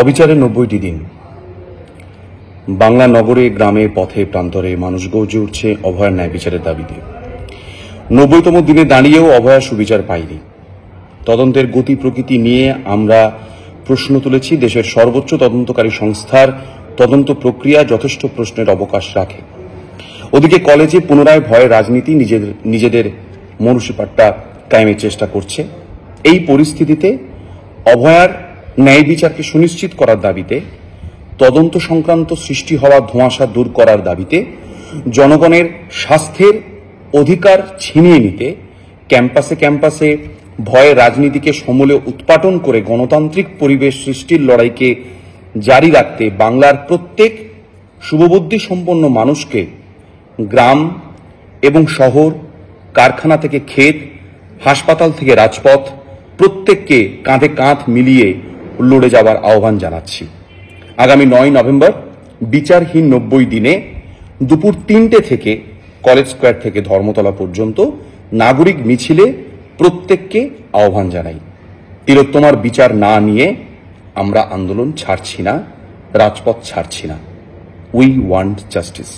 অবিচারে নব্বইটি দিন বাংলা নগরে গ্রামে পথে প্রান্তরে মানুষ গৌজে উঠছে অভয়ার ন্যায় বিচারের দাবিতে নব্বইতম দিনে দাঁড়িয়েও অভয়া সুবিচার পাইনি তদন্তের গতি প্রকৃতি নিয়ে আমরা প্রশ্ন তুলেছি দেশের সর্বোচ্চ তদন্তকারী সংস্থার তদন্ত প্রক্রিয়া যথেষ্ট প্রশ্নের অবকাশ রাখে ওদিকে কলেজে পুনরায় ভয়ে রাজনীতি নিজেদের নিজেদের মনুষ্যপাটটা কায়েমের চেষ্টা করছে এই পরিস্থিতিতে অভয়ার ন্যায় বিচারকে সুনিশ্চিত করার দাবিতে তদন্ত সংক্রান্ত সৃষ্টি হওয়া ধোঁয়াশা দূর করার দাবিতে জনগণের স্বাস্থ্যের অধিকার ছিনিয়ে নিতে ক্যাম্পাসে ক্যাম্পাসে ভয়ে রাজনীতিকে সমূলে উৎপাটন করে গণতান্ত্রিক পরিবেশ সৃষ্টির লড়াইকে জারি রাখতে বাংলার প্রত্যেক শুভবুদ্ধি সম্পন্ন মানুষকে গ্রাম এবং শহর কারখানা থেকে ক্ষেত হাসপাতাল থেকে রাজপথ প্রত্যেককে কাঁধে কাঁধ মিলিয়ে লড়ে যাওয়ার আহ্বান জানাচ্ছি আগামী নয় নভেম্বর বিচারহীন নব্বই দিনে দুপুর তিনটে থেকে কলেজ স্কোয়ার থেকে ধর্মতলা পর্যন্ত নাগরিক মিছিলে প্রত্যেককে আহ্বান জানাই তিলোত্তমার বিচার না নিয়ে আমরা আন্দোলন ছাড়ছি না রাজপথ ছাড়ছি না উই ওয়ান্ট জাস্টিস